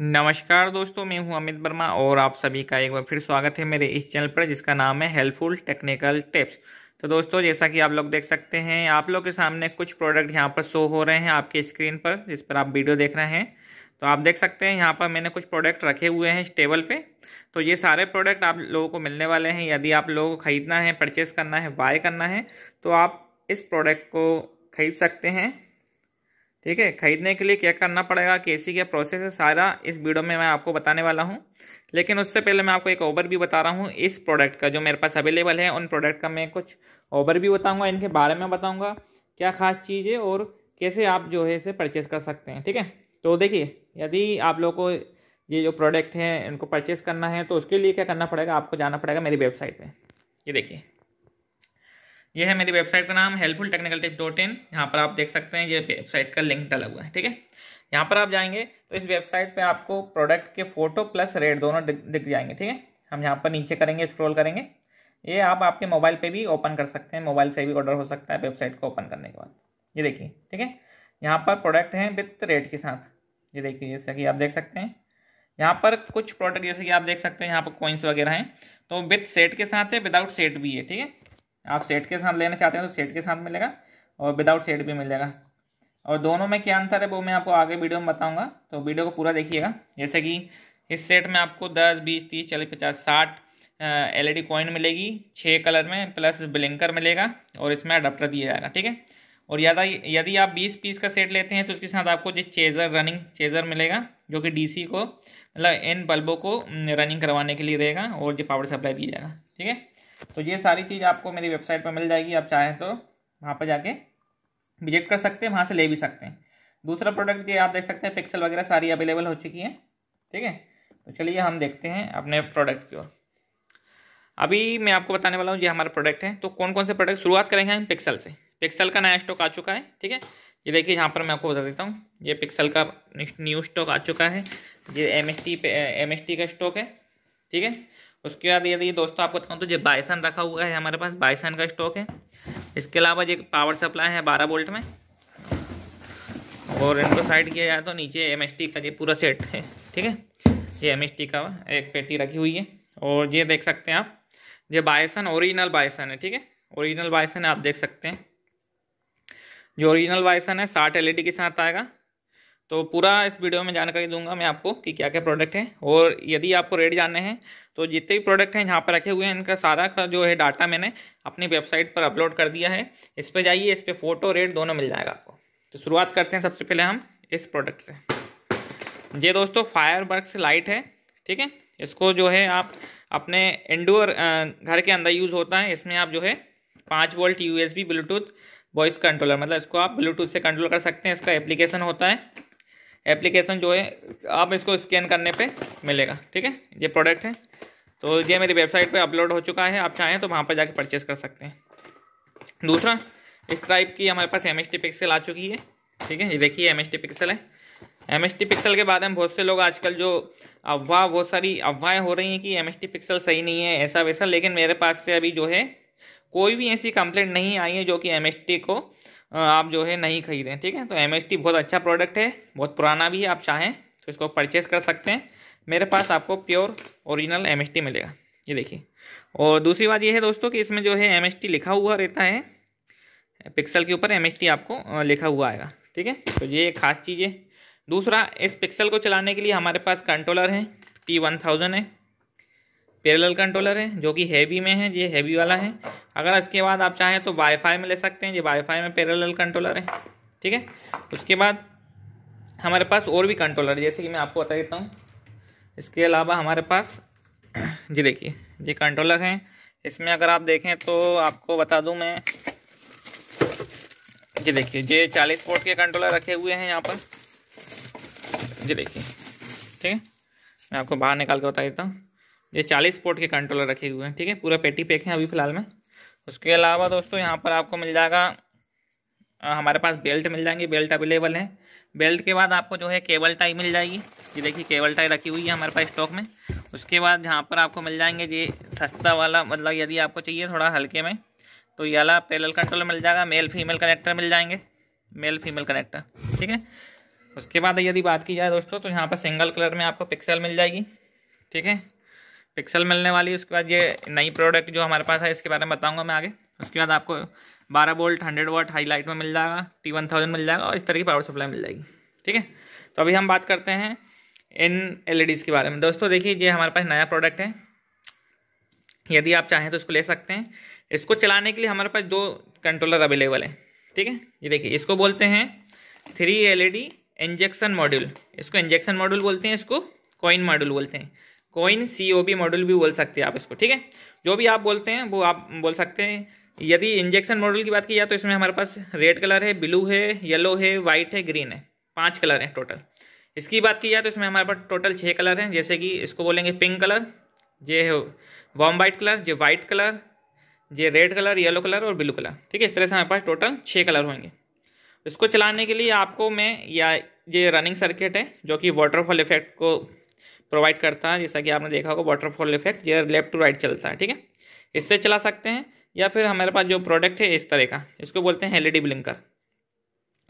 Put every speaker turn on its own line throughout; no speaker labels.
नमस्कार दोस्तों मैं हूं अमित वर्मा और आप सभी का एक बार फिर स्वागत है मेरे इस चैनल पर जिसका नाम है हेल्पफुल टेक्निकल टिप्स तो दोस्तों जैसा कि आप लोग देख सकते हैं आप लोग के सामने कुछ प्रोडक्ट यहाँ पर शो हो रहे हैं आपके स्क्रीन पर जिस पर आप वीडियो देख रहे हैं तो आप देख सकते हैं यहाँ पर मैंने कुछ प्रोडक्ट रखे हुए हैं इस टेबल पर तो ये सारे प्रोडक्ट आप लोगों को मिलने वाले हैं यदि आप लोगों को ख़रीदना है परचेस करना है बाय करना है तो आप इस प्रोडक्ट को खरीद सकते हैं ठीक है खरीदने के लिए क्या करना पड़ेगा कैसी क्या प्रोसेस है सारा इस वीडियो में मैं आपको बताने वाला हूँ लेकिन उससे पहले मैं आपको एक ओवर भी बता रहा हूँ इस प्रोडक्ट का जो मेरे पास अवेलेबल है उन प्रोडक्ट का मैं कुछ ओवर भी बताऊँगा इनके बारे में बताऊँगा क्या खास चीज़ है और कैसे आप जो है इसे परचेज़ कर सकते हैं ठीक है तो देखिए यदि आप लोग को ये जो प्रोडक्ट है इनको परचेज़ करना है तो उसके लिए क्या करना पड़ेगा आपको जाना पड़ेगा मेरी वेबसाइट पर ये देखिए ये है मेरी वेबसाइट का नाम helpful technical tip dot in यहाँ पर आप देख सकते हैं ये वेबसाइट का लिंक डाला हुआ है ठीक है यहाँ पर आप जाएंगे तो इस वेबसाइट पे आपको प्रोडक्ट के फोटो प्लस रेट दोनों दिख जाएंगे ठीक है हम यहाँ पर नीचे करेंगे स्क्रॉल करेंगे ये आप आपके मोबाइल पे भी ओपन कर सकते हैं मोबाइल से भी ऑर्डर हो सकता है वेबसाइट को ओपन करने के बाद ये देखिए ठीक है यहाँ पर प्रोडक्ट हैं विथ रेट के साथ ये देखिए जैसा कि आप देख सकते हैं यहाँ पर कुछ प्रोडक्ट जैसे कि आप देख सकते हैं यहाँ पर कॉइन्स वगैरह हैं तो विथ सेट के साथ है विदाउट सेट भी है ठीक है आप सेट के साथ लेना चाहते हैं तो सेट के साथ मिलेगा और विदाउट सेट भी मिलेगा और दोनों में क्या अंतर है वो मैं आपको आगे वीडियो में बताऊंगा तो वीडियो को पूरा देखिएगा जैसे कि इस सेट में आपको 10, 20, 30, पचास साठ एल ई कॉइन मिलेगी छः कलर में प्लस ब्लिंकर मिलेगा और इसमें अडाप्टर दिया जाएगा ठीक है और यदा यदि आप बीस पीस का सेट लेते हैं तो उसके साथ आपको जो चेजर रनिंग चेजर मिलेगा जो कि डी को मतलब इन बल्बों को रनिंग करवाने के लिए रहेगा और जो पावर सप्लाई दिया जाएगा ठीक है तो ये सारी चीज़ आपको मेरी वेबसाइट पर मिल जाएगी आप चाहें तो वहाँ पर जाके विजिट कर सकते हैं वहाँ से ले भी सकते हैं दूसरा प्रोडक्ट ये आप देख सकते हैं पिक्सल वगैरह सारी अवेलेबल हो चुकी है ठीक है तो चलिए हम देखते हैं अपने प्रोडक्ट की ओर अभी मैं आपको बताने वाला हूँ ये हमारा प्रोडक्ट है तो कौन कौन से प्रोडक्ट शुरुआत करेंगे हम पिक्सल से पिक्सल का नया स्टॉक आ चुका है ठीक है ये देखिए यहाँ पर मैं आपको बता देता हूँ ये पिक्सल का न्यू स्टॉक आ चुका है ये M S T M S T का स्टॉक है ठीक है उसके बाद यदि दोस्तों आपको बताऊँ तो जो बाइसन रखा हुआ है हमारे पास बाइसन का स्टॉक है इसके अलावा जो पावर सप्लाई है बारह वोल्ट में और इनको साइड किया जाए तो नीचे एम का ये पूरा सेट है ठीक है ये एम का एक पेटी रखी हुई है और ये देख सकते हैं आप ये बायसन ओरिजिनल बायसन है ठीक है ओरिजिनल बायसन आप देख सकते हैं जो ओरिजिनल बायसन है साठ एलईडी e के साथ आएगा तो पूरा इस वीडियो में जानकारी दूंगा मैं आपको कि क्या क्या प्रोडक्ट है और यदि आपको रेट जानने हैं तो जितने भी प्रोडक्ट हैं यहाँ पर रखे हुए हैं इनका सारा का जो है डाटा मैंने अपनी वेबसाइट पर अपलोड कर दिया है इस पर जाइए इस पर फोटो रेट दोनों मिल जाएगा आपको तो शुरुआत करते हैं सबसे पहले हम इस प्रोडक्ट से ये दोस्तों फायर वर्क लाइट है ठीक है इसको जो है आप अपने इंडोर घर के अंदर यूज़ होता है इसमें आप जो है पाँच volt U Bluetooth voice controller मतलब इसको आप ब्लूटूथ से कंट्रोल कर सकते हैं इसका एप्लीकेशन होता है एप्लीकेशन जो है आप इसको स्कैन करने पे मिलेगा ठीक है ये प्रोडक्ट है तो ये मेरी वेबसाइट पे अपलोड हो चुका है आप चाहें तो वहाँ पर जाके परचेज़ कर सकते हैं दूसरा इस टाइप की हमारे पास एम पिक्सल आ चुकी है ठीक है ये देखिए एम पिक्सल है एम पिक्सल के बारे में बहुत से लोग आजकल जो अफवाह बहुत सारी अफवाहें हो रही हैं कि एम पिक्सल सही नहीं है ऐसा वैसा लेकिन मेरे पास से अभी जो है कोई भी ऐसी कंप्लेंट नहीं आई है जो कि एम को आप जो है नहीं खरीदें ठीक है तो एम बहुत अच्छा प्रोडक्ट है बहुत पुराना भी है आप चाहें तो इसको परचेज़ कर सकते हैं मेरे पास आपको प्योर ओरिजिनल एम मिलेगा ये देखिए और दूसरी बात ये है दोस्तों कि इसमें जो है एम लिखा हुआ रहता है पिक्सल के ऊपर एम आपको लिखा हुआ आएगा ठीक है तो ये एक खास चीज़ है दूसरा इस पिक्सल को चलाने के लिए हमारे पास कंट्रोलर है टी वन थाउजेंड है पैरेलल कंट्रोलर है जो कि हैवी में है ये हैवी वाला है अगर इसके बाद आप चाहें तो वाईफाई में ले सकते हैं ये वाईफाई में पैरेलल कंट्रोलर है ठीक है उसके बाद हमारे पास और भी कंट्रोलर जैसे कि मैं आपको बता देता हूँ इसके अलावा हमारे पास जी देखिए ये कंट्रोलर हैं इसमें अगर आप देखें तो आपको बता दूं मैं जी देखिए ये चालीस फोर्ट के कंट्रोलर रखे हुए हैं यहाँ पर जी देखिए ठीक है मैं आपको बाहर निकाल के बता देता हूँ ये चालीस फोर्ट के कंट्रोलर रखे हुए हैं ठीक है पूरा पेटी पैक है अभी फ़िलहाल में उसके अलावा दोस्तों यहाँ पर आपको मिल जाएगा हमारे पास बेल्ट मिल जाएंगी बेल्ट अवेलेबल है बेल्ट के बाद आपको जो है केबल टाई मिल जाएगी ये देखिए केबल टाई रखी हुई है हमारे पास स्टॉक में उसके बाद यहाँ पर आपको मिल जाएंगे ये सस्ता वाला मतलब यदि आपको चाहिए थोड़ा हल्के में तो ये वाला पैरल कंट्रोल मिल जाएगा मेल फीमेल कनेक्टर मिल जाएंगे मेल फीमेल कनेक्टर ठीक है उसके बाद यदि बात की जाए दोस्तों तो यहाँ पर सिंगल कलर में आपको पिक्सल मिल जाएगी ठीक है पिक्सल मिलने वाली है उसके बाद ये नई प्रोडक्ट जो हमारे पास है इसके बारे में बताऊंगा मैं आगे उसके बाद आपको 12 वोल्ट 100 हाई हाईलाइट में मिल जाएगा टी वन थाउजेंड मिल जाएगा और इस तरह की पावर सप्लाई मिल जाएगी ठीक है तो अभी हम बात करते हैं इन एल e के बारे में दोस्तों देखिए ये हमारे पास नया प्रोडक्ट है यदि आप चाहें तो इसको ले सकते हैं इसको चलाने के लिए हमारे पास दो कंट्रोलर अवेलेबल है ठीक है ये देखिए इसको बोलते हैं थ्री एल इंजेक्शन मॉड्यूल इसको इंजेक्शन मॉड्यूल बोलते हैं इसको कॉइन मॉड्यूल बोलते हैं कोइन सीओबी मॉडल भी बोल सकते हैं आप इसको ठीक है जो भी आप बोलते हैं वो आप बोल सकते हैं यदि इंजेक्शन मॉडल की बात की जाए तो इसमें हमारे पास रेड कलर है ब्लू है येलो है वाइट है ग्रीन है पांच कलर हैं टोटल इसकी बात की जाए तो इसमें हमारे पास टोटल छः कलर हैं जैसे कि इसको बोलेंगे पिंक कलर ये वॉम वाइट कलर ये वाइट कलर ये रेड कलर येलो कलर और ब्लू कलर ठीक है इस तरह से हमारे पास टोटल छः कलर होंगे इसको चलाने के लिए आपको मैं या ये रनिंग सर्किट है जो कि वाटरफॉल इफेक्ट को प्रोवाइड करता है जैसा कि आपने देखा होगा वाटरफॉल इफेक्ट जो लेफ्ट टू राइट चलता है ठीक है इससे चला सकते हैं या फिर हमारे पास जो प्रोडक्ट है इस तरह का इसको बोलते हैं एलईडी ब्लिंकर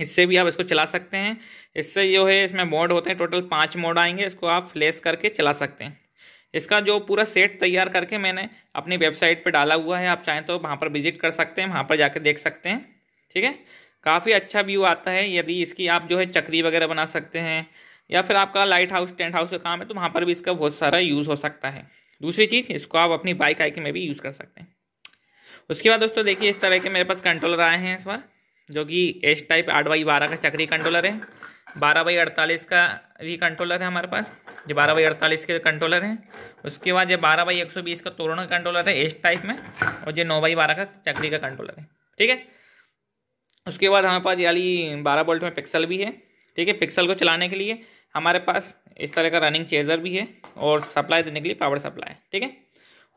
इससे भी आप इसको चला सकते हैं इससे जो है इसमें मोड होते हैं टोटल पाँच मोड आएंगे इसको आप फ्लेस करके चला सकते हैं इसका जो पूरा सेट तैयार करके मैंने अपनी वेबसाइट पर डाला हुआ है आप चाहें तो वहाँ पर विजिट कर सकते हैं वहाँ पर जाकर देख सकते हैं ठीक है काफ़ी अच्छा व्यू आता है यदि इसकी आप जो है चक्री वगैरह बना सकते हैं या फिर आपका लाइट हाउस टेंट हाउस का काम है तो वहाँ पर भी इसका बहुत सारा यूज़ हो सकता है दूसरी चीज़ इसको आप अपनी बाइक आइक में भी यूज़ कर सकते हैं उसके बाद दोस्तों देखिए इस तरह के मेरे पास कंट्रोलर आए हैं इस बार जो कि एस टाइप आठ बाई बारह का चक्री कंट्रोलर है बारह बाई अड़तालीस का भी कंट्रोलर है हमारे पास जो बारह बाई अड़तालीस के कंट्रोलर हैं उसके बाद ये बारह बाई एक सौ बीस का तोरण कंट्रोलर है एस टाइप में और जो नौ बाई बारह का चक्री का कंट्रोलर है ठीक है उसके बाद हमारे पास याली बारह बोल्ट में पिक्सल भी है ठीक है पिक्सल को चलाने के लिए हमारे पास इस तरह का रनिंग चेजर भी है और सप्लाई देने के लिए पावर सप्लाई ठीक है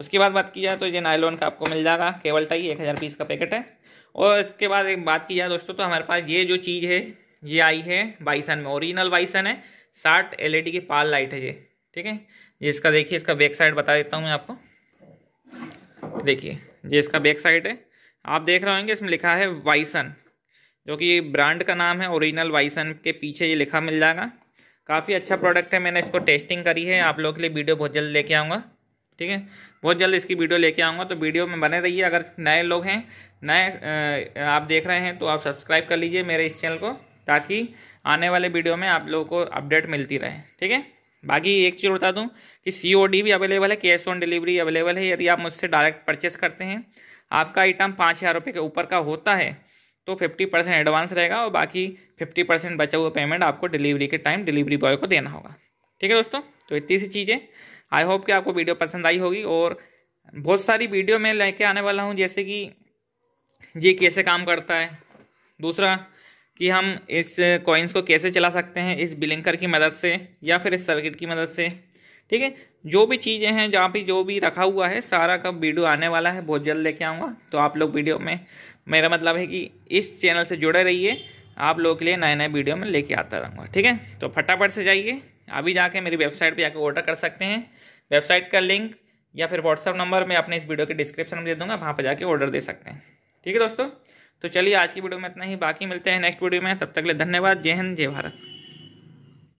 उसके बाद बात की जाए तो ये नायलोन का आपको मिल जाएगा केवल टाइम एक हज़ार पीस का पैकेट है और इसके बाद एक बात की जाए दोस्तों तो हमारे पास ये जो चीज़ है ये आई है बाइसन में ओरिजिनल बाइसन है साठ एल e की पाल लाइट है ये ठीक है ये इसका देखिए इसका बैक साइड बता देता हूँ मैं आपको देखिए ये इसका बैक साइड है आप देख रहे होंगे इसमें लिखा है वाइसन जो कि ब्रांड का नाम है ओरिजिनल वाइसन के पीछे ये लिखा मिल जाएगा काफ़ी अच्छा प्रोडक्ट है मैंने इसको टेस्टिंग करी है आप लोगों के लिए वीडियो बहुत जल्द लेके आऊँगा ठीक है बहुत जल्द इसकी वीडियो लेके आऊँगा तो वीडियो में बने रहिए अगर नए लोग हैं नए आप देख रहे हैं तो आप सब्सक्राइब कर लीजिए मेरे इस चैनल को ताकि आने वाले वीडियो में आप लोगों को अपडेट मिलती रहे ठीक है बाकी एक चीज़ बता दूँ कि सी भी अवेलेबल है कैश ऑन डिलीवरी अवेलेबल है यदि आप मुझसे डायरेक्ट परचेस करते हैं आपका आइटम पाँच हज़ार रुपये के ऊपर का होता है तो फिफ्टी परसेंट एडवांस रहेगा और बाकी फिफ्टी परसेंट बचा हुआ पेमेंट आपको डिलीवरी के टाइम डिलीवरी बॉय को देना होगा ठीक है दोस्तों तो इतनी सी चीज़ें आई होप कि आपको वीडियो पसंद आई होगी और बहुत सारी वीडियो मैं लेके आने वाला हूँ जैसे कि ये कैसे काम करता है दूसरा कि हम इस कॉइन्स को कैसे चला सकते हैं इस बिलिंकर की मदद से या फिर इस सर्किट की मदद से ठीक है जो भी चीज़ें हैं जहाँ पे जो भी रखा हुआ है सारा का वीडियो आने वाला है बहुत जल्द लेके आऊँगा तो आप लोग वीडियो में मेरा मतलब है कि इस चैनल से जुड़े रहिए आप लोगों के लिए नए नए वीडियो में लेके आता रहूँगा ठीक है तो फटाफट से जाइए अभी जाके मेरी वेबसाइट पे जाकर ऑर्डर कर सकते हैं वेबसाइट का लिंक या फिर व्हाट्सअप नंबर मैं अपने इस वीडियो के डिस्क्रिप्शन में दे दूँगा वहाँ पर जाके ऑर्डर दे सकते हैं ठीक है दोस्तों तो चलिए आज की वीडियो में इतना ही बाकी मिलते हैं नेक्स्ट वीडियो में तब तक के लिए धन्यवाद जय हिंद जय भारत